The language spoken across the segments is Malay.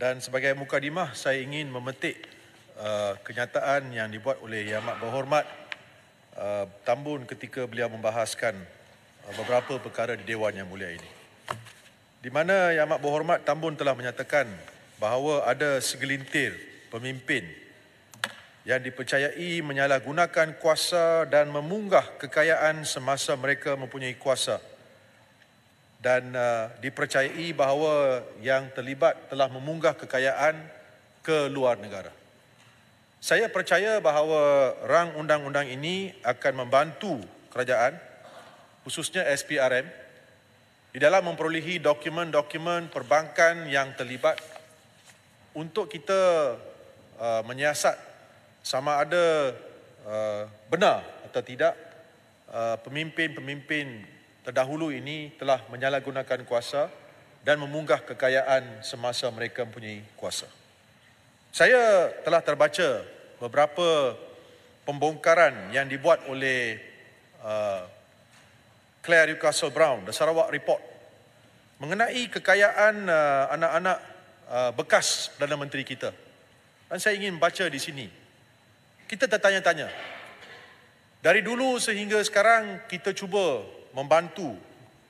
Dan sebagai muka mukadimah, saya ingin memetik uh, kenyataan yang dibuat oleh Yang Amat Berhormat uh, Tambun ketika beliau membahaskan uh, beberapa perkara di Dewan Yang Mulia ini. Di mana Yang Amat Berhormat Tambun telah menyatakan bahawa ada segelintir pemimpin yang dipercayai menyalahgunakan kuasa dan memunggah kekayaan semasa mereka mempunyai kuasa dan uh, dipercayai bahawa yang terlibat telah memunggah kekayaan ke luar negara. Saya percaya bahawa rang undang-undang ini akan membantu kerajaan khususnya SPRM di dalam memperolehi dokumen-dokumen perbankan yang terlibat untuk kita uh, menyiasat sama ada uh, benar atau tidak uh, pemimpin-pemimpin terdahulu ini telah menyalahgunakan kuasa dan memunggah kekayaan semasa mereka mempunyai kuasa. Saya telah terbaca beberapa pembongkaran yang dibuat oleh uh, Claire Newcastle Brown, The Sarawak Report, mengenai kekayaan uh, anak-anak uh, bekas Perdana Menteri kita. Dan saya ingin baca di sini. Kita tertanya-tanya. Dari dulu sehingga sekarang kita cuba membantu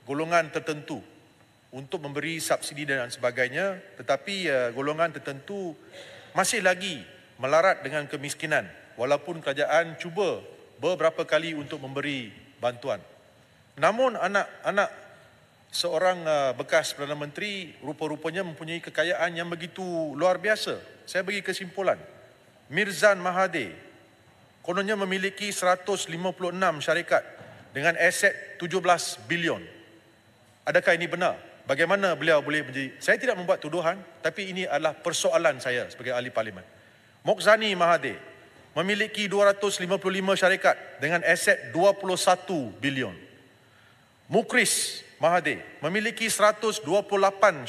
golongan tertentu untuk memberi subsidi dan sebagainya tetapi uh, golongan tertentu masih lagi melarat dengan kemiskinan walaupun kerajaan cuba beberapa kali untuk memberi bantuan namun anak-anak seorang uh, bekas perdana menteri rupa-rupanya mempunyai kekayaan yang begitu luar biasa saya bagi kesimpulan Mirzan Mahade kononnya memiliki 156 syarikat dengan aset 17 bilion. Adakah ini benar? Bagaimana beliau boleh menjadi? Saya tidak membuat tuduhan, tapi ini adalah persoalan saya sebagai ahli parlimen. Mokzani Mahathir memiliki 255 syarikat dengan aset 21 bilion. Mukris Mahathir memiliki 128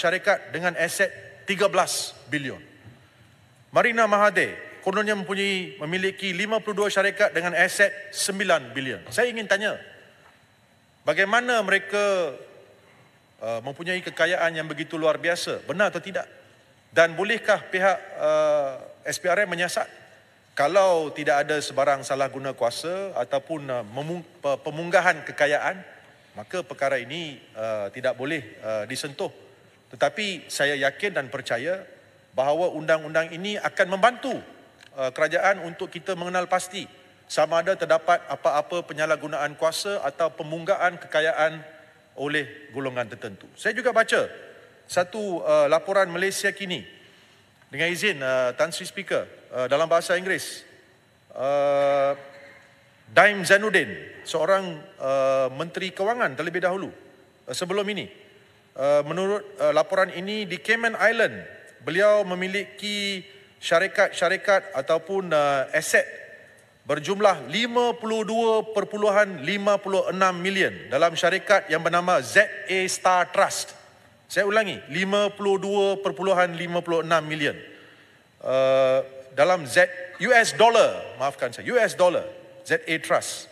syarikat dengan aset 13 bilion. Marina Mahathir kononnya mempunyai memiliki 52 syarikat dengan aset 9 bilion. Saya ingin tanya, Bagaimana mereka uh, mempunyai kekayaan yang begitu luar biasa? Benar atau tidak? Dan bolehkah pihak uh, SPRM menyiasat kalau tidak ada sebarang salah guna kuasa ataupun uh, memung- pemunggahan kekayaan, maka perkara ini uh, tidak boleh uh, disentuh. Tetapi saya yakin dan percaya bahawa undang-undang ini akan membantu uh, kerajaan untuk kita mengenal pasti sama ada terdapat apa-apa penyalahgunaan kuasa atau pemunggaan kekayaan oleh golongan tertentu. Saya juga baca satu uh, laporan Malaysia kini dengan izin uh, Tan Sri Speaker uh, dalam bahasa Inggeris. Uh, Dime Zainuddin, seorang uh, menteri kewangan terlebih dahulu uh, sebelum ini. Uh, menurut uh, laporan ini di Cayman Island, beliau memiliki syarikat-syarikat ataupun uh, aset berjumlah 52.56 million dalam syarikat yang bernama ZA Star Trust. Saya ulangi, 52.56 million uh, dalam Z US Dollar, maafkan saya, US Dollar, ZA Trust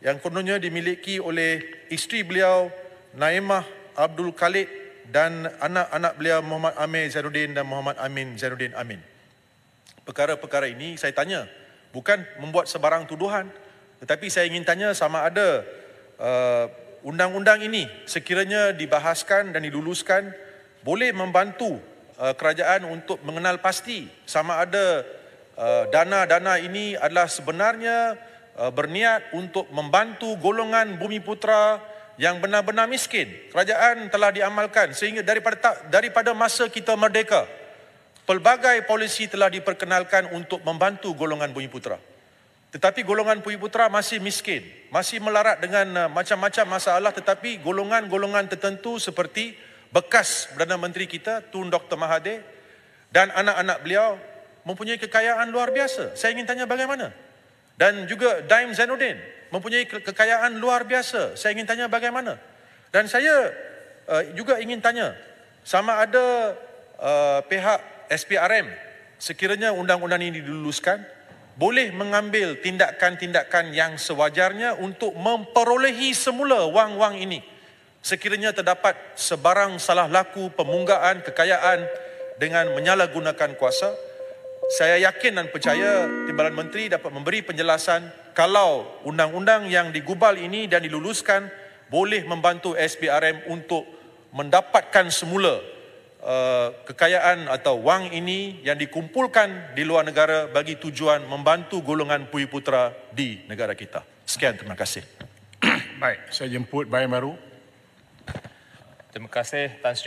yang kononnya dimiliki oleh isteri beliau Naimah Abdul Khalid dan anak-anak beliau Muhammad Amir Zainuddin dan Muhammad Amin Zainuddin Amin. Perkara-perkara ini saya tanya bukan membuat sebarang tuduhan tetapi saya ingin tanya sama ada uh, undang-undang ini sekiranya dibahaskan dan diluluskan boleh membantu uh, kerajaan untuk mengenal pasti sama ada uh, dana-dana ini adalah sebenarnya uh, berniat untuk membantu golongan bumi putra yang benar-benar miskin kerajaan telah diamalkan sehingga daripada daripada masa kita merdeka Pelbagai polisi telah diperkenalkan untuk membantu golongan Bumi Putra. Tetapi golongan Bumi Putra masih miskin, masih melarat dengan eh, macam-macam masalah tetapi golongan-golongan tertentu seperti bekas Perdana Menteri kita Tun Dr Mahathir dan anak-anak beliau mempunyai kekayaan luar biasa. Saya ingin tanya bagaimana? Dan juga Daim Zainuddin mempunyai kekayaan luar biasa. Saya ingin tanya bagaimana? Dan saya eh, juga ingin tanya sama ada uh, pihak SPRM sekiranya undang-undang ini diluluskan boleh mengambil tindakan-tindakan yang sewajarnya untuk memperolehi semula wang-wang ini sekiranya terdapat sebarang salah laku pemunggaan kekayaan dengan menyalahgunakan kuasa saya yakin dan percaya Timbalan Menteri dapat memberi penjelasan kalau undang-undang yang digubal ini dan diluluskan boleh membantu SPRM untuk mendapatkan semula Eh, kekayaan atau wang ini yang dikumpulkan di luar negara bagi tujuan membantu golongan Pui Putra di negara kita. Sekian, terima kasih. Baik, saya jemput Bayan Baru. Terima kasih Tan Sri.